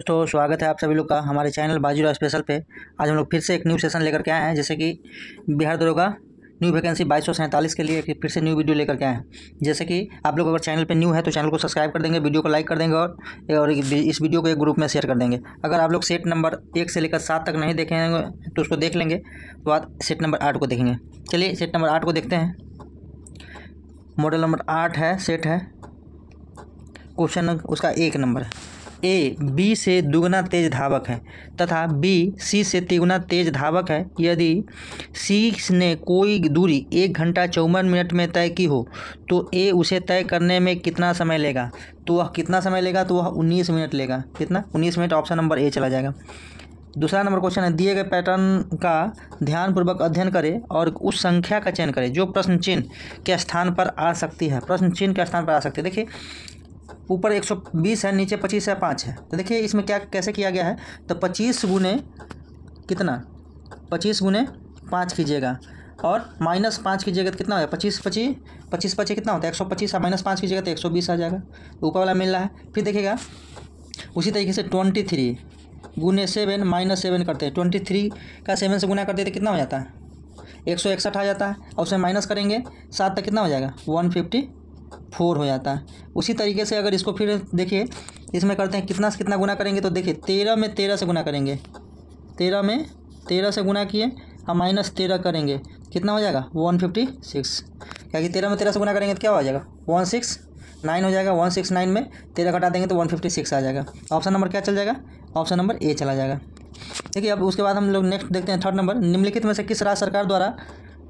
दोस्तों स्वागत है आप सभी लोग का हमारे चैनल बाजीराव स्पेशल पे आज हम लोग फिर से एक न्यू सेशन लेकर के आए हैं जैसे कि बिहार दरोगा न्यू वैकेंसी बाईस के लिए फिर से न्यू वीडियो लेकर के आए हैं जैसे कि आप लोग अगर चैनल पे न्यू है तो चैनल को सब्सक्राइब कर देंगे वीडियो को लाइक कर देंगे और और इस वीडियो को एक ग्रुप में शेयर कर देंगे अगर आप लोग सेट नंबर एक से लेकर सात तक नहीं देखेंगे तो उसको देख लेंगे तो बाद सेट नंबर आठ को देखेंगे चलिए सेट नंबर आठ को देखते हैं मॉडल नंबर आठ है सेट है क्वेश्चन उसका एक नंबर है ए बी से दुगना तेज धावक है तथा बी सी से तिगुना तेज धावक है यदि सी ने कोई दूरी एक घंटा चौवन मिनट में तय की हो तो ए उसे तय करने में कितना समय लेगा तो वह कितना समय लेगा तो वह उन्नीस मिनट लेगा कितना उन्नीस मिनट ऑप्शन नंबर ए चला जाएगा दूसरा नंबर क्वेश्चन है दिए गए पैटर्न का ध्यानपूर्वक अध्ययन करें और उस संख्या का चयन करें जो प्रश्न चिन्ह के स्थान पर आ सकती है प्रश्न चिन्ह के स्थान पर आ सकती है देखिए ऊपर 120 है नीचे 25 है पाँच है तो देखिए इसमें क्या कैसे किया गया है तो 25 गुने कितना 25 गुने पाँच कीजिएगा और माइनस पाँच कीजिएगा तो कितना जाएगा पच्चीस पच्चीस पच्चीस पच्चीस कितना होता है एक सौ पच्चीस माइनस पाँच कीजिएगा तो एक सौ बीस आ जाएगा तो ऊपर वाला मिल रहा है फिर देखिएगा उसी तरीके से ट्वेंटी थ्री गुने सेवन माइनस सेवन करते हैं ट्वेंटी थ्री का सेवन से गुना करते तो कितना हो जाता है एक सौ इकसठ आ जाता है और उसमें माइनस करेंगे सात तक कितना हो जाएगा वन फिफ्टी फोर हो जाता है उसी तरीके से अगर इसको फिर देखिए इसमें करते हैं कितना से कितना गुना करेंगे तो देखिए तेरह में तेरह से गुना करेंगे तेरह में तेरह से गुना किए और माइनस तेरह करेंगे कितना हो जाएगा वन फिफ्टी सिक्स क्या कि तेरह में तेरह से गुना करेंगे तो क्या हो जाएगा वन सिक्स नाइन हो जाएगा वन सिक्स नाइन में तेरह कटा देंगे तो वन फिफ्टी सिक्स आ जाएगा ऑप्शन नंबर क्या चल जाएगा ऑप्शन नंबर ए चला जाएगा देखिए अब उसके बाद हम लोग नेक्स्ट देखते हैं थर्ड नंबर निम्नलिखित में से किस राज्य सरकार द्वारा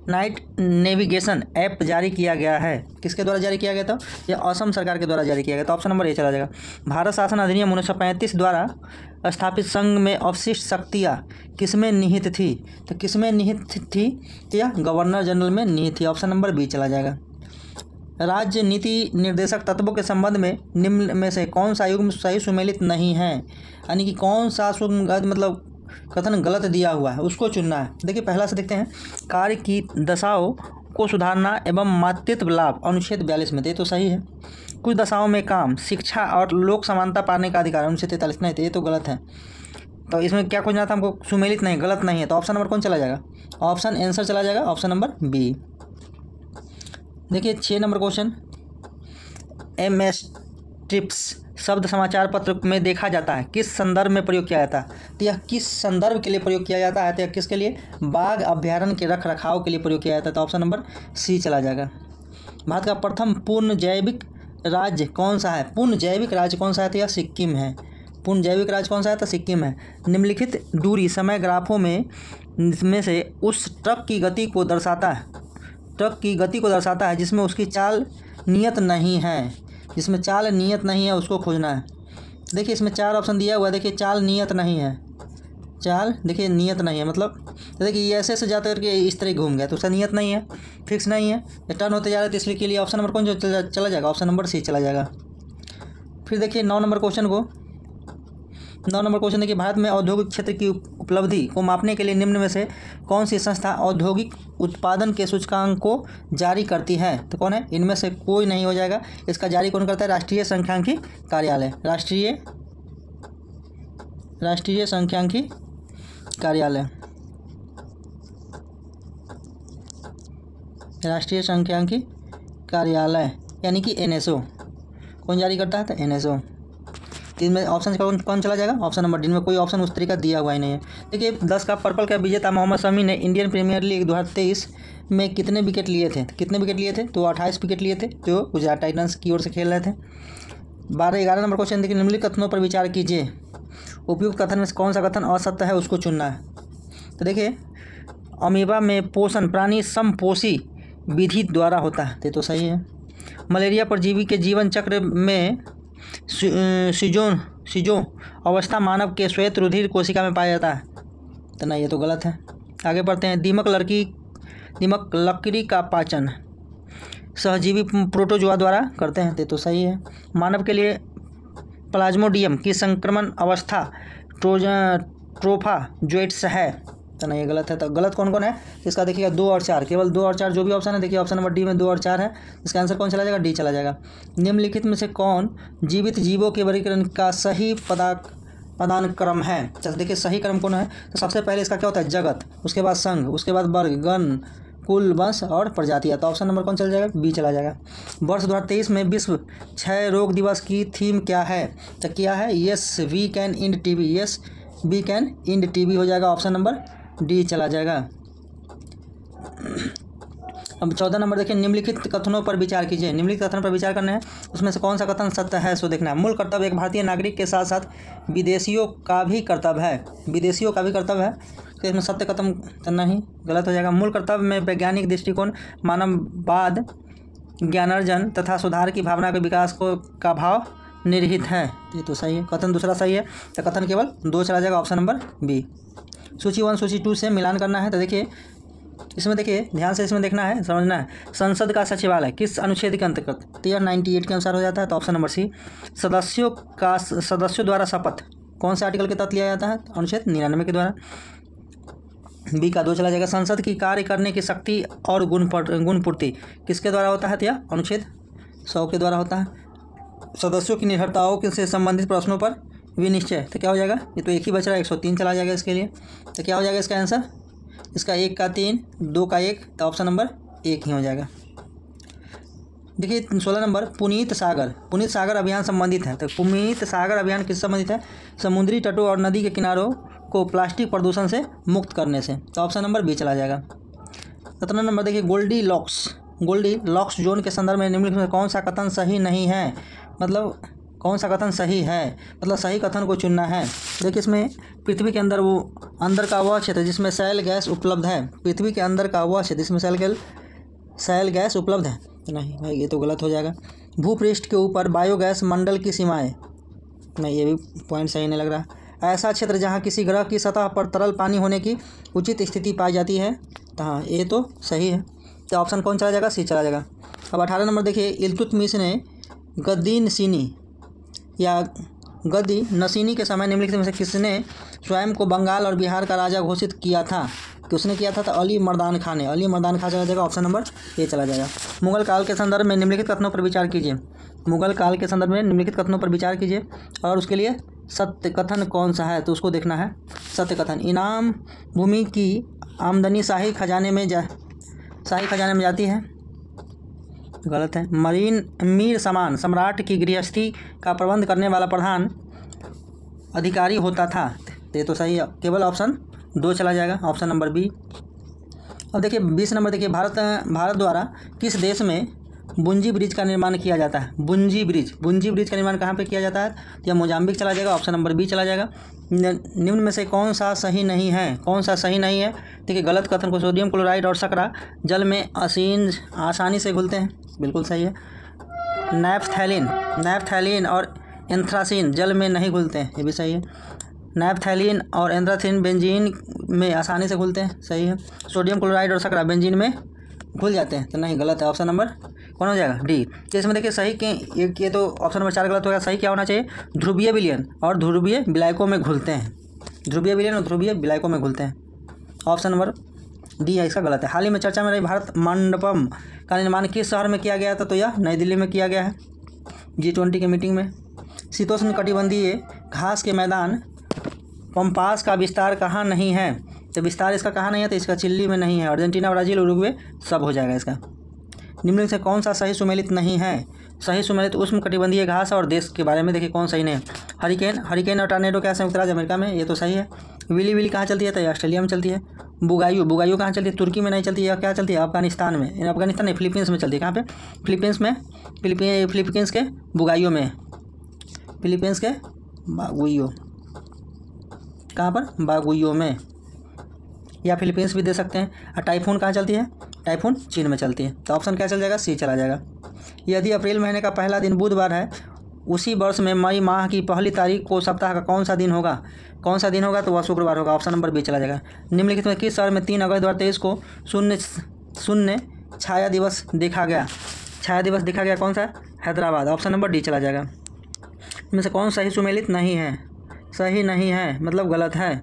नाइट नेविगेशन ऐप जारी किया गया है किसके द्वारा जारी किया गया था यह असम सरकार के द्वारा जारी किया गया था ऑप्शन नंबर ए चला जाएगा भारत शासन अधिनियम उन्नीस सौ पैंतीस द्वारा स्थापित संघ में अवशिष्ट शक्तियाँ किसमें निहित थी तो किसमें निहित थी तो यह गवर्नर जनरल में निहित थी ऑप्शन नंबर बी चला जाएगा राज्य नीति निर्देशक तत्वों के संबंध में निम्न में से कौन सा युग्म सही सुमेलित नहीं है यानी कि कौन सा मतलब कथन गलत दिया हुआ है उसको चुनना है देखिए पहला से देखते हैं कार्य की दशाओं को सुधारना एवं मातृत्व लाभ अनुच्छेद बयालीस में दे तो सही है कुछ दशाओं में काम शिक्षा और लोक समानता पाने का अधिकार अनुच्छेद तैतालीस नहीं थे ये तो गलत है तो इसमें क्या कुछ ना था हमको सुमेलित नहीं गलत नहीं है तो ऑप्शन नंबर कौन चला जाएगा ऑप्शन आंसर चला जाएगा ऑप्शन नंबर बी देखिए छः number question M S tips शब्द समाचार पत्र में देखा जाता है किस संदर्भ में प्रयोग किया जाता है तो यह किस संदर्भ के लिए प्रयोग किया जाता है तो यह किसके लिए बाघ अभ्यारण्य के रख रखाव के लिए प्रयोग किया जाता है तो ऑप्शन नंबर सी चला जाएगा भारत का प्रथम पूर्ण जैविक राज्य कौन सा है पूर्ण जैविक राज्य कौन सा है तो यह सिक्किम है पूर्ण जैविक राज्य कौन सा है तो सिक्किम है निम्नलिखित दूरी समय ग्राफों में में से उस ट्रक की गति को दर्शाता है ट्रक की गति को दर्शाता है जिसमें उसकी चाल नियत नहीं है जिसमें चाल नियत नहीं है उसको खोजना है देखिए इसमें चार ऑप्शन दिया हुआ है देखिए चाल नियत नहीं है चाल देखिए नियत नहीं है मतलब देखिए ये ऐसे ऐसे जाते करके इस तरह घूम गया तो उसका नियत नहीं है फिक्स नहीं है रिटर्न होते जा रहे थे तो इसलिए के लिए ऑप्शन नंबर कौन जो चला जाएगा ऑप्शन नंबर सी चला जाएगा फिर देखिए नौ नंबर क्वेश्चन को नौ नंबर क्वेश्चन देखिए भारत में औद्योगिक क्षेत्र की उपलब्धि को मापने के लिए निम्न में से कौन सी संस्था औद्योगिक उत्पादन के सूचकांक को जारी करती है तो कौन है इनमें से कोई नहीं हो जाएगा इसका जारी कौन करता है राष्ट्रीय संख्यांकी कार्यालय राष्ट्रीय राष्ट्रीय संख्यांकी कार्यालय राष्ट्रीय संख्यांकी कार्यालय यानी कि एनएसओ कौन जारी करता है तो एनएसओ तीन में ऑप्शन कौन कौन चला जाएगा ऑप्शन नंबर में कोई ऑप्शन उस तरीका दिया हुआ ही नहीं है देखिए दस का पर्पल का विजेता मोहम्मद शमी ने इंडियन प्रीमियर लीग दो में कितने विकेट लिए थे कितने विकेट लिए थे तो अट्ठाईस विकेट लिए थे जो गुजरात टाइटन्स की ओर से खेल रहे थे बारह ग्यारह नंबर क्वेश्चन देखिए निम्नलिखित कथनों पर विचार कीजिए उपयुक्त कथन में कौन सा कथन असत्य है उसको चुनना है तो देखिए अमीबा में पोषण प्राणी समपोषी विधि द्वारा होता है तो सही है मलेरिया परजीवी के जीवन चक्र में सीजो सिजो अवस्था मानव के श्वेत रुधिर कोशिका में पाया जाता है तो ना ये तो गलत है आगे बढ़ते हैं दीमक लड़की दीमक लकड़ी का पाचन सहजीवी प्रोटोजुआ द्वारा करते हैं तो सही है मानव के लिए प्लाज्मोडियम की संक्रमण अवस्था ट्रोज ट्रोफा जोइट्स है तो नहीं ये गलत है तो गलत कौन कौन है इसका देखिएगा दो और चार केवल दो और चार जो भी ऑप्शन है देखिए ऑप्शन नंबर डी में दो और चार है इसका आंसर कौन चला जाएगा डी चला जाएगा निम्नलिखित में से कौन जीवित जीवों के वर्गीकरण का सही पदा प्रदान क्रम है चलो अच्छा, तो देखिए सही क्रम कौन है तो सबसे पहले इसका क्या होता है जगत उसके बाद संघ उसके बाद वर्ग गण कुल वंश और प्रजातियाँ तो ऑप्शन नंबर कौन चला जाएगा बी चला जाएगा वर्ष दो हज़ार तेईस में विश्व क्षय रोग दिवस की थीम क्या है तो क्या है yes we can end T B yes we can end B हो जाएगा ऑप्शन नंबर डी चला जाएगा अब चौदह नंबर देखिए निम्नलिखित कथनों पर विचार कीजिए निम्नलिखित कथन पर विचार करना है उसमें से कौन सा कथन सत्य है सो देखना है मूल कर्तव्य एक भारतीय नागरिक के साथ साथ विदेशियों का भी कर्तव्य है विदेशियों का भी कर्तव्य है तो इसमें सत्य कथन करना ही गलत हो जाएगा मूल कर्तव्य में वैज्ञानिक दृष्टिकोण मानववाद ज्ञानार्जन तथा सुधार की भावना के विकास को का भाव निर्हित है ये तो सही है कथन दूसरा सही है तो कथन केवल दो चला जाएगा ऑप्शन नंबर बी सूची वन सूची टू से मिलान करना है तो देखिए इसमें देखिए ध्यान से इसमें देखना है समझना है संसद का सचिवालय किस अनुच्छेद के अंतर्गत तो यह नाइन्टी एट के अनुसार हो जाता है तो ऑप्शन नंबर सी सदस्यों का सदस्यों द्वारा शपथ कौन से आर्टिकल के तहत लिया जाता है अनुच्छेद निन्यानवे के द्वारा बी का दो चला जाएगा संसद की कार्य करने की शक्ति और गुण गुणपूर्ति किसके द्वारा होता है तो यह अनुच्छेद सौ के द्वारा होता है सदस्यों की निर्भरताओं से संबंधित प्रश्नों पर विनिश्चय तो क्या हो जाएगा ये तो एक ही बच रहा है एक सौ तीन चला जाएगा इसके लिए तो क्या हो जाएगा इसका आंसर इसका एक का तीन दो का एक तो ऑप्शन नंबर एक ही हो जाएगा देखिए सोलह नंबर पुनीत सागर पुनीत सागर अभियान संबंधित है तो पुनीत सागर अभियान किस संबंधित है समुद्री तटों और नदी के किनारों को प्लास्टिक प्रदूषण से मुक्त करने से तो ऑप्शन नंबर बी चला जाएगा सत्रह नंबर देखिए Goldilocks Goldilocks zone के संदर्भ में निम्नलिखित में कौन सा कथन सही नहीं है मतलब कौन सा कथन सही है मतलब सही कथन को चुनना है देखिए इसमें पृथ्वी के अंदर वो अंदर का वह क्षेत्र जिसमें सैल गैस उपलब्ध है पृथ्वी के अंदर का वह क्षेत्र जिसमें सैल गैल सैल गैस उपलब्ध है नहीं भाई ये तो गलत हो जाएगा भूपृष्ठ के ऊपर बायोगैस मंडल की सीमाएं नहीं ये भी पॉइंट सही नहीं लग रहा ऐसा क्षेत्र जहाँ किसी ग्रह की सतह पर तरल पानी होने की उचित स्थिति पाई जाती है तो हाँ ये तो सही है तो ऑप्शन कौन चला जाएगा सी चला जाएगा अब अठारह नंबर देखिए इलतुतमिस ने गद्दीन सीनी या गदी नसीनी के समय निम्नलिखित में से किसने स्वयं को बंगाल और बिहार का राजा घोषित किया था उसने किया था तो अली मर्दान खान ने अली मर्दान खान चला जाएगा ऑप्शन नंबर ए चला जाएगा मुगल काल के संदर्भ में निम्नलिखित कथनों पर विचार कीजिए मुगल काल के संदर्भ में निम्नलिखित कथनों पर विचार कीजिए और उसके लिए सत्य कथन कौन सा है तो उसको देखना है सत्य कथन इनाम भूमि की आमदनी शाही खजाने में जा शाही खजाने में जाती है गलत है मरीन मीर समान सम्राट की गृहस्थी का प्रबंध करने वाला प्रधान अधिकारी होता था ये तो सही है केवल ऑप्शन दो चला जाएगा ऑप्शन नंबर बी अब देखिए बीस नंबर देखिए भारत भारत द्वारा किस देश में बुंजी ब्रिज का निर्माण किया जाता है बुंजी ब्रिज बुंजी ब्रिज का निर्माण कहाँ पे किया जाता है तो यह मोजाम्बिक चला जाएगा ऑप्शन नंबर बी चला जाएगा निम्न में से कौन सा सही नहीं है कौन सा सही नहीं है देखिए गलत कथन को सोडियम क्लोराइड और सकरा जल में असीन आसानी से घुलते हैं बिल्कुल सही है नैपथैलिन नैपथैलिन और एंथ्रासिन जल में नहीं घुलते हैं ये भी सही है नैपथैलिन और एंथ्रासिन बेंजीन में आसानी से घुलते हैं सही है सोडियम क्लोराइड और सकरा बेंजीन में घुल जाते हैं तो नहीं गलत है ऑप्शन नंबर कौन हो जाएगा डी तो इसमें देखिए सही के ये, ये तो ऑप्शन नंबर चार गलत होगा सही क्या होना चाहिए ध्रुवीय विलियन और ध्रुवीय विलायकों में घुलते हैं ध्रुवीय विलियन और ध्रुवीय विलायकों में घुलते हैं ऑप्शन नंबर डी है इसका गलत है हाल ही में चर्चा में रही भारत मंडपम का निर्माण किस शहर में किया गया था तो यह नई दिल्ली में किया गया है जी ट्वेंटी की मीटिंग में शीतोष्ण कटिबंधीय घास के मैदान पम्पास का विस्तार कहाँ नहीं है तो विस्तार इसका कहाँ नहीं है तो इसका चिल्ली में नहीं है अर्जेंटीना ब्राज़ील उरुग्वे सब हो जाएगा इसका निम्नलिखित से कौन सा सही सुमेलित नहीं है सही सुमेलित उष्म कटिबंधीय घास और देश के बारे में देखिए कौन सही नहीं है हरिकेन हरिकेन और टर्नेडो क्या संयुक्त राज्य अमेरिका में ये तो सही है विली विली कहाँ चलती है तो ऑस्ट्रेलिया में चलती है बुगाइयो बुगाइयो कहाँ चलती है तुर्की में नहीं चलती है क्या चलती है अफगानिस्तान में अफगानिस्तान नहीं फिलीपींस में चलती है कहाँ पे फिलीपींस में फिलीपी फिलीपींस के बुगाइयो में फिलीपींस के बागुइयो कहाँ पर बागुइयो में या फिलीपींस भी दे सकते हैं और टाइफून कहाँ चलती है टाइफून चीन में चलती है तो ऑप्शन क्या चल जाएगा सी चला जाएगा यदि अप्रैल महीने का पहला दिन बुधवार है उसी वर्ष में मई माह की पहली तारीख को सप्ताह का कौन सा दिन होगा कौन सा दिन होगा तो वह शुक्रवार होगा ऑप्शन नंबर बी चला जाएगा निम्नलिखित में किस शहर में तीन अगस्त दो हज़ार तेईस को शून्य शून्य छाया दिवस देखा गया छाया दिवस देखा गया कौन सा हैदराबाद ऑप्शन नंबर डी चला जाएगा इनमें से कौन सही सुमेलित नहीं है सही नहीं है मतलब गलत है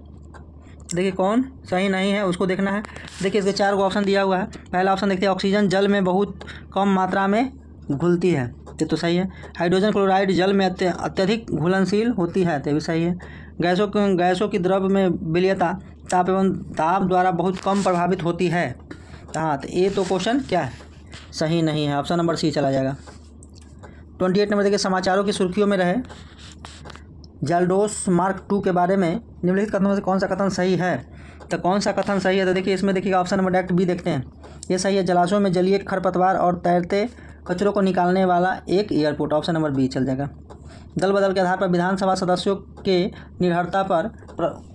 देखिए कौन सही नहीं है उसको देखना है देखिए इसके चार को ऑप्शन दिया हुआ है पहला ऑप्शन देखते हैं ऑक्सीजन जल में बहुत कम मात्रा में घुलती है ये तो सही है हाइड्रोजन क्लोराइड जल में अत्यधिक घुलनशील होती है तो भी सही है गैसों गैसों की द्रव में विलयता ताप एवं ताप द्वारा बहुत कम प्रभावित होती है हाँ तो ये तो क्वेश्चन क्या है सही नहीं है ऑप्शन नंबर सी चला जाएगा ट्वेंटी एट नंबर देखिए समाचारों की सुर्खियों में रहे जलडोस मार्क टू के बारे में निम्नलिखित कथनों में से कौन सा कथन सही है तो कौन सा कथन सही है तो देखिए इसमें देखिएगा ऑप्शन नंबर डायरेक्ट बी देखते हैं ये सही है जलाशयों में जलीय खरपतवार और तैरते कचरों को निकालने वाला एक एयरपोर्ट ऑप्शन नंबर बी चल जाएगा दल बदल के आधार पर विधानसभा सदस्यों के निर्भरता पर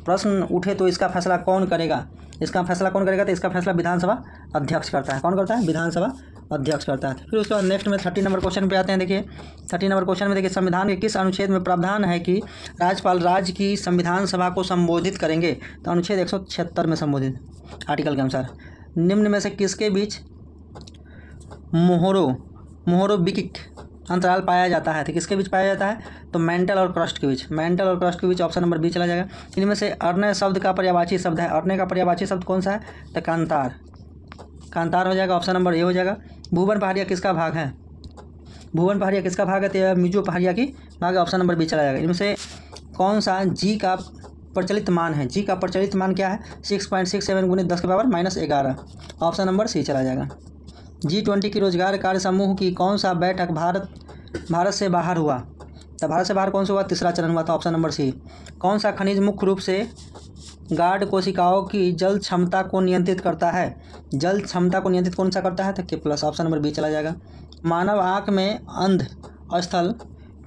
प्रश्न उठे तो इसका फैसला कौन करेगा इसका फैसला कौन करेगा तो इसका फैसला विधानसभा अध्यक्ष करता है कौन करता है विधानसभा अध्यक्ष करता है फिर उसके बाद नेक्स्ट में थर्टी नंबर क्वेश्चन पे आते हैं देखिए थर्टी नंबर क्वेश्चन में देखिए संविधान के किस अनुच्छेद में प्रावधान है कि राज्यपाल राज्य की संविधान सभा को संबोधित करेंगे तो अनुच्छेद एक में संबोधित आर्टिकल के अनुसार निम्न में से किसके बीच मोहरों मोहरोबिकिक अंतराल पाया जाता है तो किसके बीच पाया जाता है तो मेंटल और क्रस्ट के बीच मेंटल और क्रस्ट के बीच ऑप्शन नंबर बी चला जाएगा इनमें से अर्ण शब्द का पर्यावाची शब्द है अर्ण का पर्यावाची शब्द कौन सा है तो कांतार कांतार हो जाएगा ऑप्शन नंबर ए हो जाएगा भुवन पहाड़िया किसका भाग है भुवन पहाड़िया किसका भाग है तो मिजो पहाड़िया की भाग ऑप्शन नंबर बी चला जाएगा इनमें से कौन सा जी का प्रचलित मान है जी का प्रचलित मान क्या है सिक्स पॉइंट सिक्स सेवन गुने दस के पावर माइनस ग्यारह ऑप्शन नंबर सी चला जाएगा जी ट्वेंटी की रोजगार कार्य समूह की कौन सा बैठक भारत भारत से बाहर हुआ तो भारत से बाहर कौन सा हुआ तीसरा चरण हुआ था ऑप्शन नंबर सी कौन सा खनिज मुख्य रूप से गार्ड कोशिकाओं की जल क्षमता को नियंत्रित करता है जल क्षमता को नियंत्रित कौन सा करता है तो के प्लस ऑप्शन नंबर बी चला जाएगा मानव आँख में अंध स्थल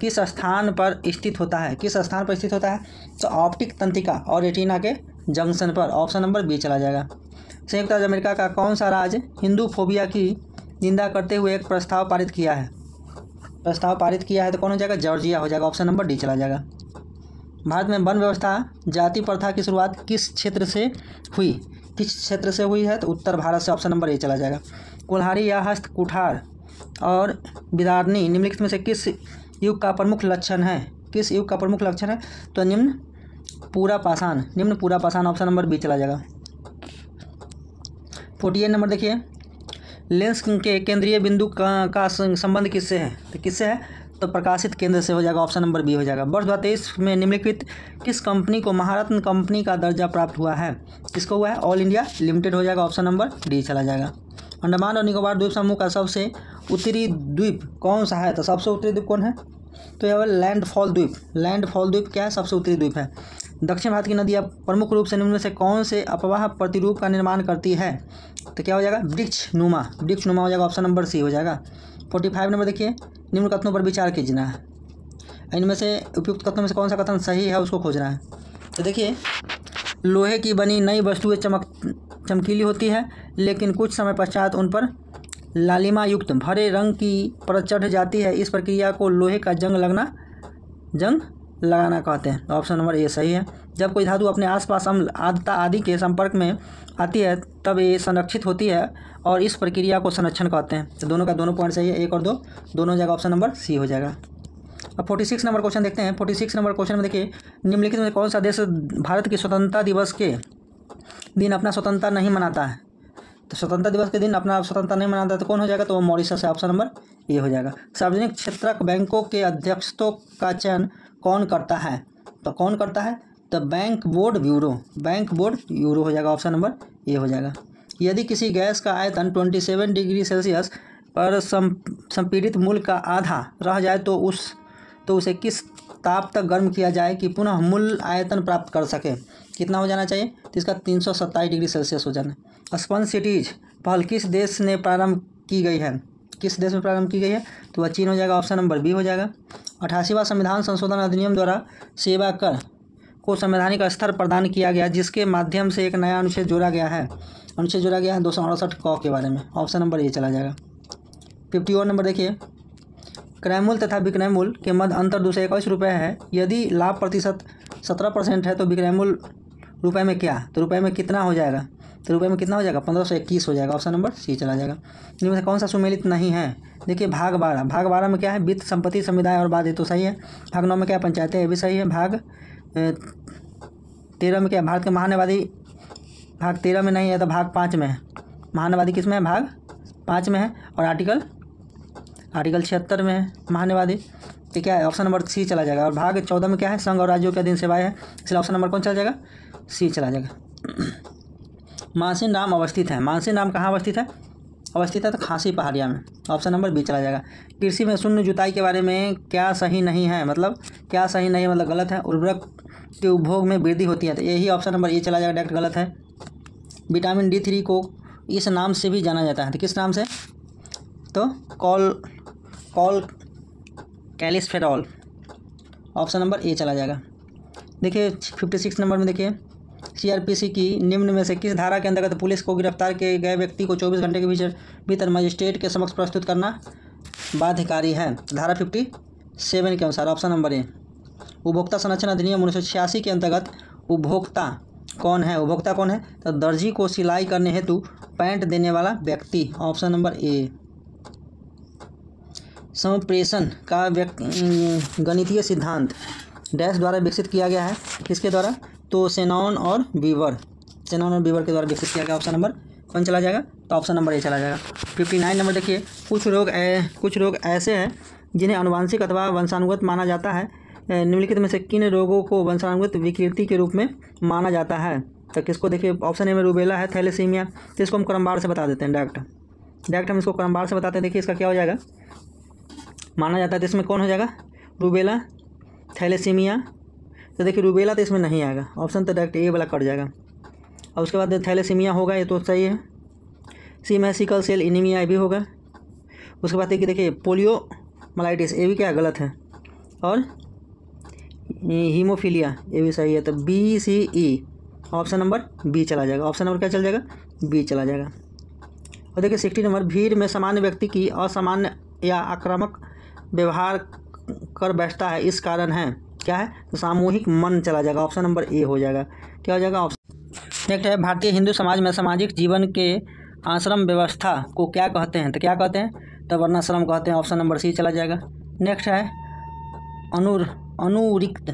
किस स्थान पर स्थित होता है किस स्थान पर स्थित होता है तो ऑप्टिक तंत्रिका और रेटिना के जंक्शन पर ऑप्शन नंबर बी चला जाएगा संयुक्त राज्य अमेरिका का कौन सा राज्य हिंदू फोबिया की निंदा करते हुए एक प्रस्ताव पारित किया है प्रस्ताव पारित किया है तो कौन हो जाएगा जॉर्जिया हो जाएगा ऑप्शन नंबर डी चला जाएगा भारत में वन व्यवस्था जाति प्रथा की शुरुआत किस क्षेत्र से हुई किस क्षेत्र से हुई है तो उत्तर भारत से ऑप्शन नंबर ए चला जाएगा कुल्हारी या हस्त कुठार और बिदारनी निम्नलिखित में से किस युग का प्रमुख लक्षण है किस युग का प्रमुख लक्षण है तो निम्न पूरा पाषाण निम्न पूरा पाषाण ऑप्शन नंबर बी चला जाएगा फोर्टी नंबर देखिए लेंस के केंद्रीय बिंदु का, का संबंध किससे है तो किससे है तो प्रकाशित केंद्र से हो जाएगा ऑप्शन नंबर बी हो जाएगा वर्ष दो तेईस में निम्नलिखित किस कंपनी को महारत्न कंपनी का दर्जा प्राप्त हुआ है किसको हुआ है ऑल इंडिया लिमिटेड हो जाएगा ऑप्शन नंबर डी चला जाएगा अंडमान और निकोबार द्वीप समूह का सबसे उत्तरी द्वीप कौन सा है तो सबसे उत्तरी द्वीप कौन है तो यह लैंडफॉल द्वीप लैंडफॉल द्वीप क्या है सबसे उत्तरी द्वीप है दक्षिण भारत की नदियाँ प्रमुख रूप से निम्न से कौन से अपवाह प्रतिरूप का निर्माण करती है तो क्या हो जाएगा वृक्ष नुमा वृक्ष नुमा हो जाएगा ऑप्शन नंबर सी हो जाएगा फोर्टी फाइव नंबर देखिए निम्न कथनों पर विचार है इनमें से उपयुक्त कथनों में से कौन सा कथन सही है उसको खोजना है तो देखिए लोहे की बनी नई वस्तुएं चमक चमकीली होती है लेकिन कुछ समय पश्चात उन पर लालिमा युक्त भरे रंग की परत चढ़ जाती है इस प्रक्रिया को लोहे का जंग लगना जंग लगाना कहते हैं ऑप्शन तो नंबर ए सही है जब कोई धातु अपने आसपास अम्ल आदता आदि के संपर्क में आती है तब ये संरक्षित होती है और इस प्रक्रिया को संरक्षण कहते हैं तो दोनों का दोनों पॉइंट सही है एक और दो दोनों जगह ऑप्शन नंबर सी हो जाएगा अब फोर्टी सिक्स नंबर क्वेश्चन देखते हैं फोर्टी सिक्स नंबर क्वेश्चन में देखिए निम्नलिखित में कौन सा देश भारत के स्वतंत्रता दिवस के दिन अपना स्वतंत्रता नहीं मनाता है तो स्वतंत्रता दिवस के दिन अपना स्वतंत्रता नहीं मनाता तो कौन हो जाएगा तो वो मॉरिशस है ऑप्शन नंबर ए हो जाएगा सार्वजनिक क्षेत्र बैंकों के अध्यक्षों का चयन कौन करता है तो कौन करता है तो bank board bureau bank board bureau हो जाएगा ऑप्शन नंबर ए हो जाएगा यदि किसी गैस का आयतन ट्वेंटी सेवन डिग्री सेल्सियस पर संपीड़ित मूल का आधा रह जाए तो उस तो उसे किस ताप तक गर्म किया जाए कि पुनः मूल आयतन प्राप्त कर सके कितना हो जाना चाहिए तो इसका तीन सौ सत्ताईस डिग्री सेल्सियस हो जाना स्पन सिटीज पहल किस देश ने प्रारंभ की गई है किस देश में प्रारंभ की गई है तो वह चीन हो जाएगा ऑप्शन नंबर बी हो जाएगा अठासीवा संविधान संशोधन अधिनियम द्वारा सेवा कर को संवैधानिक स्तर प्रदान किया गया जिसके माध्यम से एक नया अनुच्छेद जोड़ा गया है अनुच्छेद जोड़ा गया है दो सौ अड़सठ क के बारे में ऑप्शन नंबर ए चला जाएगा फिफ्टी वन नंबर देखिए क्रयमूल तथा विक्रयमूल के मध्य अंतर दो सौ इक्कीस रुपये है यदि लाभ प्रतिशत सत्रह परसेंट है तो विक्रयमूल रुपये में क्या तो रुपये में कितना हो जाएगा तो रुपये में कितना हो जाएगा पंद्रह सौ इक्कीस हो जाएगा ऑप्शन नंबर सी चला जाएगा इनमें से कौन सा सुमेलित नहीं है देखिए भाग बारह भाग बारह में क्या है वित्त संपत्ति समुदाय और बाद ये तो सही है भाग नौ में क्या पंचायतें ये भी सही है भाग तेरह में क्या भारत के महानवादी भाग तेरह में नहीं है तो भाग पाँच में है महानवादी किस में है भाग पाँच में है और आर्टिकल आर्टिकल छिहत्तर में है महानवादी तो क्या है ऑप्शन नंबर सी चला जाएगा और भाग चौदह में क्या है संघ और राज्यों के अधीन सेवाएं है इसलिए ऑप्शन नंबर कौन चला जाएगा सी चला जाएगा मानसिन नाम अवस्थित है मानसिन नाम कहाँ अवस्थित है अवस्थित है तो खांसी पहाड़िया में ऑप्शन नंबर बी चला जाएगा कृषि में शून्य जुताई के बारे में क्या सही नहीं है मतलब क्या सही नहीं है मतलब गलत है उर्वरक के उपभोग में वृद्धि होती है तो यही ऑप्शन नंबर ए चला जाएगा डायरेक्ट गलत है विटामिन डी थ्री को इस नाम से भी जाना जाता है तो किस नाम से तो call call calciferol option number A चला जाएगा देखिए फिफ्टी सिक्स नंबर में देखिए सीआरपीसी की निम्न में से किस धारा के अंतर्गत पुलिस को गिरफ्तार किए गए व्यक्ति को 24 घंटे के भीतर भीतर मजिस्ट्रेट के समक्ष प्रस्तुत करना बाध्यकारी है धारा फिफ्टी सेवन के अनुसार ऑप्शन नंबर ए उपभोक्ता संरक्षण अधिनियम उन्नीस के अंतर्गत उपभोक्ता कौन है उपभोक्ता कौन है तो दर्जी को सिलाई करने हेतु पैंट देने वाला व्यक्ति ऑप्शन नंबर ए समप्रेषण का गणितीय सिद्धांत डैश द्वारा विकसित किया गया है किसके द्वारा तो सेनॉन और बीवर सेनॉन और बीवर के द्वारा विकसित किया गया ऑप्शन नंबर कौन चला जाएगा तो ऑप्शन नंबर ए चला जाएगा फिफ्टी नाइन नंबर देखिए कुछ रोग ए, कुछ रोग ऐसे हैं जिन्हें अनुवांशिक अथवा वंशानुगत माना जाता है निम्नलिखित में से किन रोगों को वंशानुगत विकृति के रूप में माना जाता है तो किसको देखिए ऑप्शन ए में रूबेला है थैलेसीमिया तो इसको हम क्रमबार से बता देते हैं डायरेक्ट डायरेक्ट हम इसको क्रमबार से बताते हैं देखिए इसका क्या हो जाएगा माना जाता है तो इसमें कौन हो जाएगा रूबेला थैलेसीमिया तो देखिए रूबेला तो इसमें नहीं आएगा ऑप्शन तो डायरेक्ट ए वाला कट जाएगा और उसके बाद थैलेसीमिया होगा ये तो सही अच्छा है सीमेसिकल सेल इनिमिया ये भी होगा उसके बाद देखिए देखिए पोलियो मलाइटिस ये भी क्या गलत है और हीमोफीलिया ये भी सही है तो B C E option number B चला जाएगा ऑप्शन नंबर क्या चल जाएगा बी चला जाएगा और देखिए सिक्सटी नंबर भीड़ में सामान्य व्यक्ति की असामान्य या आक्रामक व्यवहार कर बैठता है इस कारण है क्या है तो सामूहिक मन चला जाएगा ऑप्शन नंबर ए हो जाएगा क्या हो जाएगा ऑप्शन नेक्स्ट है भारतीय हिंदू समाज में सामाजिक जीवन के आश्रम व्यवस्था को क्या कहते हैं तो क्या कहते हैं तो वर्णाश्रम कहते हैं ऑप्शन नंबर सी चला जाएगा नेक्स्ट है अनुर अनुरिक्त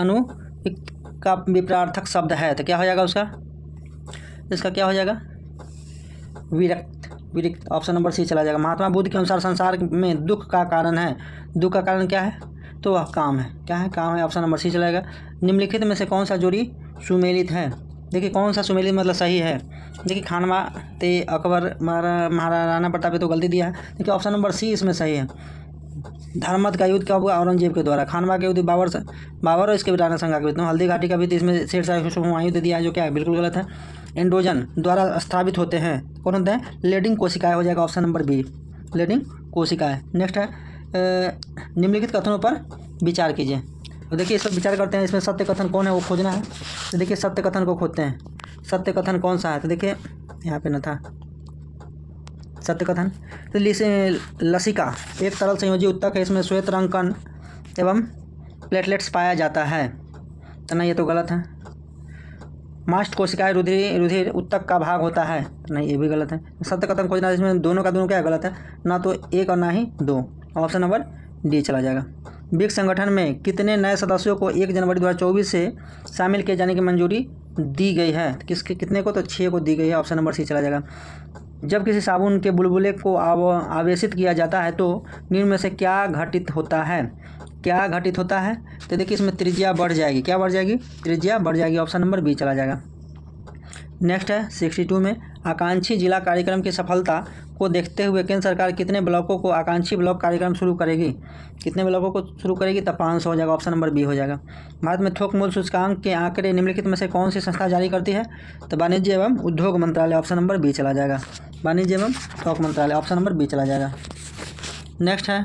अनुरिक्त का विप्रार्थक शब्द है तो क्या हो जाएगा उसका इसका क्या हो जाएगा विरक्त विरक्त ऑप्शन नंबर सी चला जाएगा महात्मा बुद्ध के अनुसार संसार में दुख का कारण है दुख का कारण क्या है तो वह काम है क्या है काम है ऑप्शन नंबर सी चलेगा निम्नलिखित में से कौन सा जोड़ी सुमेलित है देखिए कौन सा सुमेलित मतलब सही है देखिए खानवा ते अकबर महाराणा राणा प्रताप तो गलती दिया है देखिए ऑप्शन नंबर सी इसमें सही है धर्मत का युद्ध कब हुआ औरंगजेब के द्वारा खानवा के युद्ध बाबर से बाबर और इसके भी राणा संघा के युद्ध हल्दी घाटी का भी तो इसमें शेर शाह युद्ध दिया है जो क्या है बिल्कुल गलत है एंड्रोजन द्वारा स्थापित होते हैं कौन होते हैं लेडिंग कोशिकाएं हो जाएगा ऑप्शन नंबर बी लेडिंग कोशिकाएं नेक्स्ट है निम्नलिखित कथनों पर विचार कीजिए तो देखिए इस पर विचार करते हैं इसमें सत्य कथन कौन है वो खोजना है तो देखिए सत्य कथन को खोजते हैं सत्य कथन कौन सा है तो देखिए यहाँ पे न था सत्य कथन तो लसिका एक तरल संयोजी उत्तक है इसमें श्वेत रंग कण एवं प्लेटलेट्स पाया जाता है तो नहीं ये तो गलत है मास्ट कोशिकाएं रुधिर रुधिर उत्तक का भाग होता है नहीं ये भी गलत है सत्य कथन खोजना इसमें दोनों का दोनों क्या गलत है ना तो एक और ना ही दो ऑप्शन नंबर डी चला जाएगा बिग संगठन में कितने नए सदस्यों को एक जनवरी दो से शामिल किए जाने की मंजूरी दी गई है किसके कितने को तो छः को दी गई है ऑप्शन नंबर सी चला जाएगा जब किसी साबुन के बुलबुले को आव, आवेशित किया जाता है तो निम्न में से क्या घटित होता है क्या घटित होता है तो देखिए इसमें त्रिज्या बढ़ जाएगी क्या बढ़ जाएगी त्रिज्या बढ़ जाएगी ऑप्शन नंबर बी चला जाएगा नेक्स्ट है सिक्सटी टू में आकांक्षी जिला कार्यक्रम की सफलता को देखते हुए केंद्र सरकार कितने ब्लॉकों को आकांक्षी ब्लॉक कार्यक्रम शुरू करेगी कितने ब्लॉकों को शुरू करेगी तब तो पाँच सौ हो जाएगा ऑप्शन नंबर बी हो जाएगा भारत में थोक मूल सूचकांक के आंकड़े निम्नलिखित में से कौन सी संस्था जारी करती है तो वाणिज्य एवं उद्योग मंत्रालय ऑप्शन नंबर बी चला जाएगा वाणिज्य एवं थोक मंत्रालय ऑप्शन नंबर बी चला जाएगा नेक्स्ट है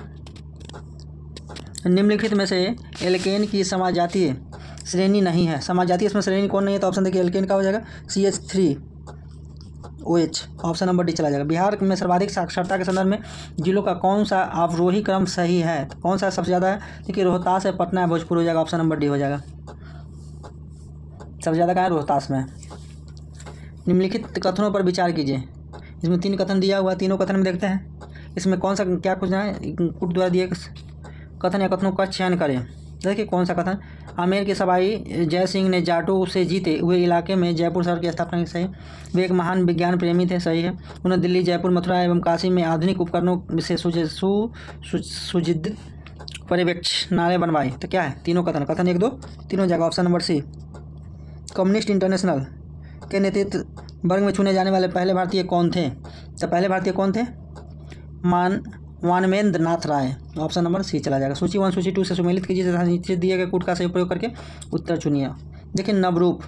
निम्नलिखित में से एलकेन की समाज है श्रेणी नहीं है समाज जाति इसमें श्रेणी कौन नहीं है तो ऑप्शन देखिए एल्केन का हो जाएगा C H three O H option number D चला जाएगा बिहार में सर्वाधिक साक्षरता के संदर्भ में जिलों का कौन सा आवरोही क्रम सही है तो कौन सा सबसे ज़्यादा है देखिए रोहतास है पटना है भोजपुर हो जाएगा ऑप्शन नंबर डी हो जाएगा सबसे ज़्यादा कहाँ है रोहतास में निम्नलिखित कथनों पर विचार कीजिए इसमें तीन कथन दिया हुआ तीनों कथन में देखते हैं इसमें कौन सा क्या कुछ है कुट द्वारा दिए कथन या कथनों का चयन करें देखिए कौन सा कथन आमेर के सवाई जय सिंह ने जाटो से जीते हुए इलाके में जयपुर शहर की स्थापना की सही वे एक महान विज्ञान प्रेमी थे सही है उन्होंने दिल्ली जयपुर मथुरा एवं काशी में आधुनिक उपकरणों से सुजिद परिवेक्ष नारे बनवाए तो क्या है तीनों कथन कथन एक दो तीनों जगह option number C communist international के नेतृत्व वर्ग में चुने जाने वाले पहले भारतीय कौन थे तो पहले भारतीय कौन थे मान वानवेंद्र नाथ राय तो ऑप्शन नंबर सी चला जाएगा सूची वन सूची टू से सुमेलित कीजिए तथा नीचे दिए गए कूट का सही प्रयोग करके उत्तर चुनिए देखिए नवरूप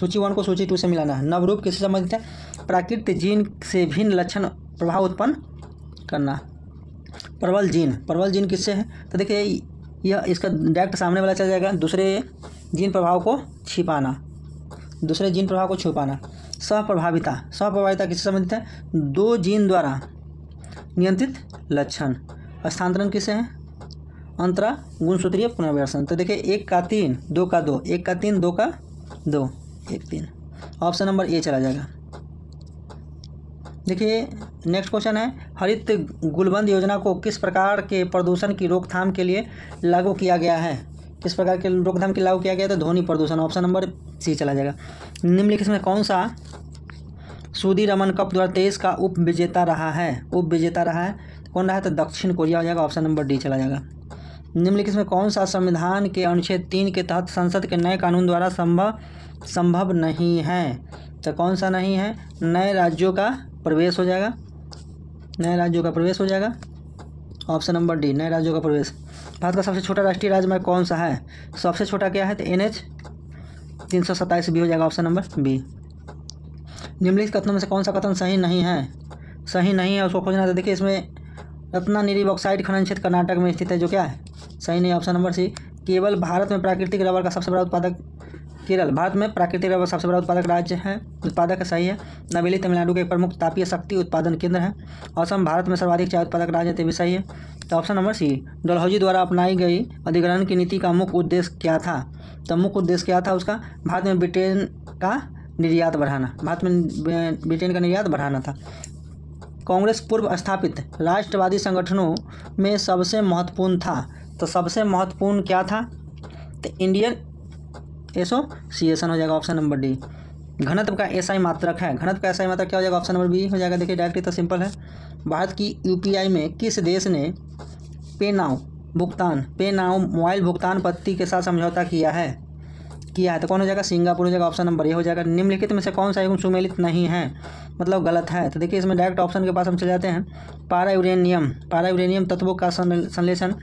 सूची वन को सूची टू से मिलाना है नवरूप किससे संबंधित है प्राकृतिक जीन से भिन्न लक्षण प्रभाव उत्पन्न करना प्रबल जीन प्रबल जीन किससे है तो देखिए यह इसका डायरेक्ट सामने वाला चला जाएगा दूसरे जीन प्रभाव को छिपाना दूसरे जीन प्रभाव को छुपाना सह प्रभाविता किससे संबंधित है दो जीन द्वारा नियंत्रित लक्षण स्थानांतरण किसे हैं अंतरा गुणसूत्रीय पुनर्व्यसन तो देखिए एक का तीन दो का दो एक का तीन दो का दो एक तीन ऑप्शन नंबर ए चला जाएगा देखिए नेक्स्ट क्वेश्चन है हरित गुलबंद योजना को किस प्रकार के प्रदूषण की रोकथाम के लिए लागू किया गया है किस प्रकार के रोकथाम के लागू किया गया तो ध्वनि प्रदूषण ऑप्शन नंबर सी चला जाएगा निम्नलिखित में कौन सा सूदी रमन कप दो का उप विजेता रहा है उप विजेता रहा है कौन रहा है तो दक्षिण कोरिया हो जाएगा ऑप्शन नंबर डी चला जाएगा निम्नलिखित में कौन सा संविधान के अनुच्छेद तीन के तहत संसद के नए कानून द्वारा संभव संभव नहीं है तो कौन सा नहीं है नए राज्यों का प्रवेश हो जाएगा नए राज्यों का प्रवेश हो जाएगा ऑप्शन नंबर डी नए राज्यों का प्रवेश भारत का सबसे छोटा राष्ट्रीय राज्य में कौन सा है सबसे छोटा क्या है तो एन एच तीन सौ सत्ताईस बी हो जाएगा ऑप्शन नंबर बी निम्नलिखित कथनों में से कौन सा कथन सही नहीं है सही नहीं है उसको खोजना तो देखिए इसमें रत्ना निरी बॉक्साइड खनन क्षेत्र कर्नाटक में स्थित है जो क्या है सही नहीं ऑप्शन नंबर सी केवल भारत में प्राकृतिक रबर का सबसे बड़ा उत्पादक केरल भारत में प्राकृतिक रबर सबसे बड़ा उत्पादक राज्य है उत्पादक है सही है नवेली तमिलनाडु का एक प्रमुख तापीय शक्ति उत्पादन केंद्र है असम भारत में सर्वाधिक चाय उत्पादक राज्य थे भी सही है तो ऑप्शन नंबर सी डलहौजी द्वारा अपनाई गई अधिग्रहण की नीति का मुख्य उद्देश्य क्या था तो मुख्य उद्देश्य क्या था उसका भारत में ब्रिटेन का निर्यात बढ़ाना भारत में ब्रिटेन का निर्यात बढ़ाना था कांग्रेस पूर्व स्थापित राष्ट्रवादी संगठनों में सबसे महत्वपूर्ण था तो सबसे महत्वपूर्ण क्या था तो इंडियन एसोसिएशन हो जाएगा ऑप्शन नंबर डी घनत्व का एसआई मात्रक है घनत्व का एसआई मात्रक क्या हो जाएगा ऑप्शन नंबर बी हो जाएगा देखिए डायरेक्टली तो सिंपल है भारत की यूपीआई में किस देश ने पे नाव भुगतान पे नाव मोबाइल भुगतान पत्ती के साथ समझौता किया है किया है तो कौन हो जाएगा सिंगापुर हो जाएगा ऑप्शन नंबर ये हो जाएगा निम्नलिखित में से कौन सा एवं सुमेलित नहीं है मतलब गलत है तो देखिए इसमें डायरेक्ट ऑप्शन के पास हम चले जाते हैं पारा यूरेनियम पारा यूरेनियम तत्वों का संश्लेषण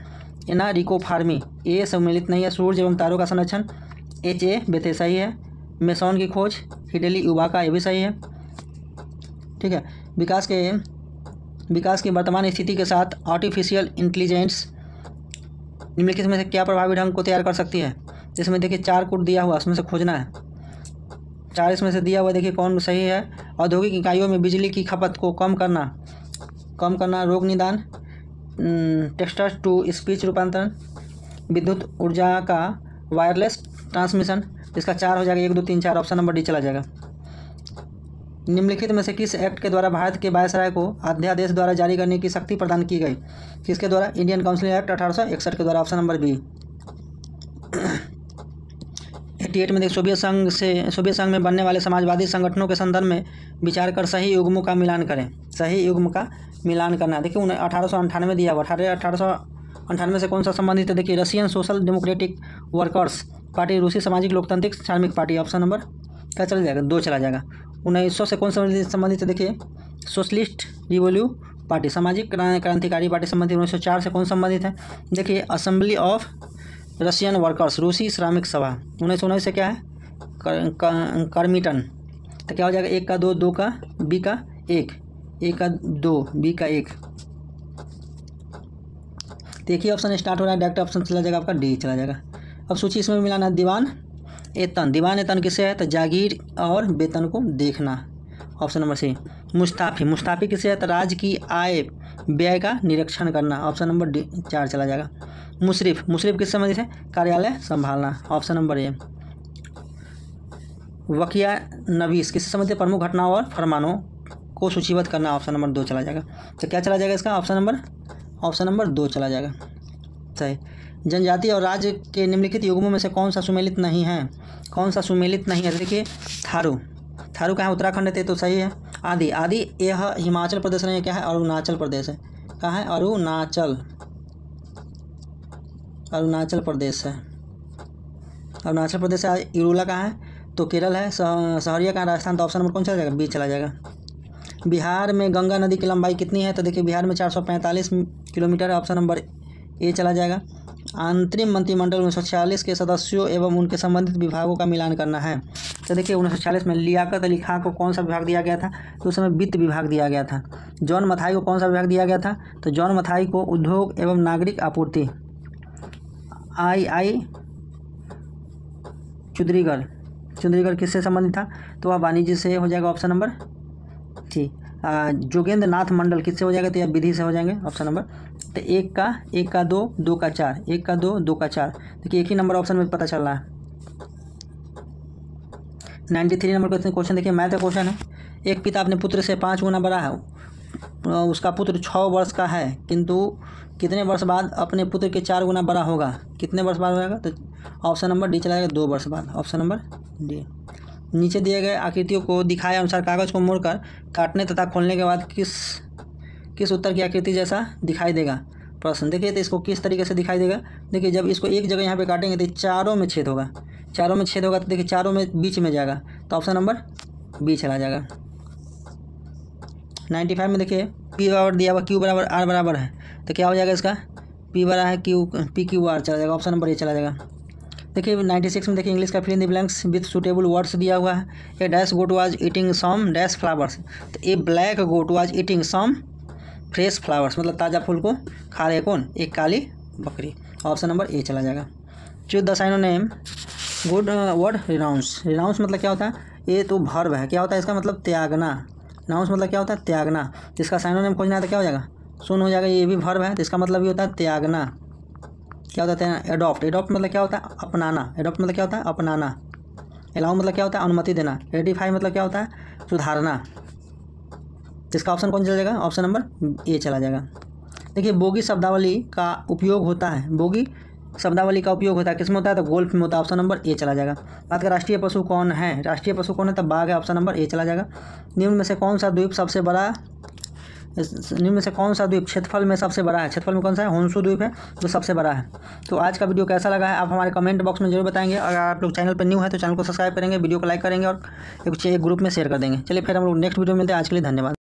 एना रिको फार्मी ए सम्मिलित नहीं है सूर्य एवं तारों का संरक्षण एच ए बेथे सही है मेसॉन की खोज हिडेली का ये भी सही है ठीक है विकास के विकास की वर्तमान स्थिति के साथ आर्टिफिशियल इंटेलिजेंस निम्नलिखित में से क्या प्रभावी ढंग को तैयार कर सकती है इसमें देखिए चार कोड दिया हुआ उसमें से खोजना है चार इसमें से दिया हुआ देखिए कौन सही है औद्योगिक इकाइयों में बिजली की खपत को कम करना कम करना रोग निदान टेक्स्टर्स टू स्पीच रूपांतरण विद्युत ऊर्जा का वायरलेस ट्रांसमिशन इसका चार हो जाएगा एक दो तीन चार ऑप्शन नंबर डी चला जाएगा निम्नलिखित में से किस एक्ट के द्वारा भारत के वायसराय को अध्यादेश द्वारा जारी करने की शक्ति प्रदान की गई किसके द्वारा इंडियन काउंसिल एक्ट अठारह के द्वारा ऑप्शन नंबर बी 1968 में सोवियत संघ से सोवियत संघ में बनने वाले समाजवादी संगठनों के संदर्भ में विचार कर सही युग्म का मिलान करें सही युग्म का मिलान करना देखिए उन्हें अठारह दिया हुआ अठारह अठारह से कौन सा संबंधित है देखिए Russian social democratic workers party रूसी सामाजिक लोकतांत्रिक श्रमिक पार्टी ऑप्शन नंबर क्या चला जाएगा दो चला जाएगा उन्नीस से कौन संबंधित है देखिए सोशलिस्ट रिवोल्यू पार्टी सामाजिक क्रांतिकारी पार्टी संबंधित उन्नीस से कौन संबंधित है देखिए असेंबली ऑफ रशियन वर्कर्स रूसी श्रमिक सभा उन्नीस उन्नीस से क्या है कर्मिटन तो क्या हो जाएगा एक का दो दो का बी का एक एक का दो बी का एक देखिए ऑप्शन स्टार्ट हो रहा है डायरेक्ट ऑप्शन चला जाएगा आपका डी चला जाएगा अब सूची इसमें मिलाना दीवान एतन दीवान एतन किसे है तो जागीर और वेतन को देखना option number C Mustafi Mustafi किसे है तो राज्य की आय व्यय का निरीक्षण करना ऑप्शन नंबर डी चार चला जाएगा मुशरिफ मुशरिफ किस संबंधित है कार्यालय संभालना ऑप्शन नंबर ए वकिया नवीस किससे संबंधित प्रमुख घटनाओं और फरमानों को सूचीबद्ध करना ऑप्शन नंबर दो चला जाएगा तो क्या चला जाएगा इसका ऑप्शन नंबर ऑप्शन नंबर दो चला जाएगा सही जनजाति और राज्य के निम्नलिखित युगमों में से कौन सा सुमेलित नहीं है कौन सा सुमेलित नहीं है तो देखिए थारू थारू कहाँ उत्तराखंड थे तो सही है आदि आदि यह हिमाचल प्रदेश नहीं क्या है अरुणाचल प्रदेश है कहाँ है अरुणाचल अरुणाचल प्रदेश है अरुणाचल प्रदेश इरूला कहाँ है तो केरल है सहरिया कहाँ राजस्थान तो ऑप्शन नंबर कौन चला जाएगा बी चला जाएगा बिहार में गंगा नदी की लंबाई कितनी है तो देखिए बिहार में चार किलोमीटर ऑप्शन नंबर ए चला जाएगा अंतरिम मंत्रिमंडल उन्नीस के सदस्यों एवं उनके संबंधित विभागों का मिलान करना है तो देखिए उन्नीस में लियाकत अली खां को कौन सा विभाग दिया गया था तो उस समय वित्त विभाग दिया गया था जॉन मथाई को कौन सा विभाग दिया गया था तो जॉन मथाई को उद्योग एवं नागरिक आपूर्ति आई आई चुंद्रीगढ़ चुंद्रीगढ़ किससे संबंधित था तो वह वाणिज्य से हो जाएगा ऑप्शन नंबर ठीक जोगेंद्र नाथ मंडल किससे हो जाएगा तो यह विधि से हो जाएंगे ऑप्शन नंबर तो एक का एक का दो दो का चार एक का दो दो का चार देखिए एक ही नंबर ऑप्शन में पता चल रहा है ninety three number question question देखिए मैथ का क्वेश्चन है एक पिता अपने पुत्र से पाँच गुना बड़ा है उसका पुत्र छः वर्ष का है किंतु कितने वर्ष बाद अपने पुत्र के चार गुना बड़ा होगा कितने वर्ष बाद हो जाएगा तो ऑप्शन नंबर डी चला जाएगा दो वर्ष बाद ऑप्शन नंबर डी नीचे दिए गए आकृतियों को दिखाए अनुसार कागज़ को मोड़कर काटने तथा खोलने के बाद किस किस उत्तर की आकृति जैसा दिखाई देगा प्रश्न देखिए तो इसको किस तरीके से दिखाई देगा देखिए जब इसको एक जगह यहाँ पे काटेंगे तो चारों में छेद होगा चारों में छेद होगा तो देखिए चारों में बीच में जाएगा तो ऑप्शन नंबर बी चला जाएगा नाइन्टी फाइव में देखिए पी बराबर दिया हुआ क्यू बराबर आर बराबर है तो क्या हो जाएगा इसका पी बड़ा है क्यू पी क्यू आर चला जाएगा ऑप्शन नंबर ए चला जाएगा देखिए 96 में देखिए इंग्लिश का fill in the blanks with suitable words दिया हुआ है a dash goat was eating some dash flowers तो a black goat was eating some fresh flowers मतलब ताज़ा फूल को खा रहे कौन एक काली बकरी ऑप्शन नंबर ए चला जाएगा choose the synonym good word renounce renounce मतलब क्या होता है ए तो भर्व है क्या होता है इसका मतलब त्यागना रिनाउंस मतलब क्या होता है त्यागना इसका साइनो नेम खोजना है तो क्या हो जाएगा सुन हो जाएगा ये भी भर्व है तो इसका मतलब ये होता है त्यागना क्या होता है एडॉप्ट एडॉप्ट मतलब क्या होता है अपनाना एडॉप्ट मतलब क्या होता है अपनाना अलाउ मतलब क्या होता है अनुमति देना एडिफाई मतलब क्या होता है सुधारना इसका ऑप्शन कौन चला जाएगा ऑप्शन नंबर ए चला जाएगा देखिए बोगी शब्दावली का उपयोग होता है बोगी शब्दावली का उपयोग होता है किसमें होता है तो गोल्फ में होता है ऑप्शन नंबर ए चला जाएगा बात कर राष्ट्रीय पशु कौन है राष्ट्रीय पशु कौन है तो बाघ है ऑप्शन नंबर ए चला जाएगा निम्न में से कौन सा द्वीप सबसे बड़ा निम्न में से कौन सा द्वीप क्षेत्रफल में सबसे बड़ा है क्षेत्रफल में कौन सा है होंसू द्वीप है जो सबसे बड़ा है तो आज का वीडियो कैसा लगा है आप हमारे कमेंट बॉक्स में जरूर बताएंगे अगर आप लोग चैनल पर न्यू है तो चैनल को सब्सक्राइब करेंगे वीडियो को लाइक करेंगे और एक ग्रुप में शेयर कर देंगे चलिए फिर हम लोग नेक्स्ट वीडियो मिलते हैं आज के लिए धन्यवाद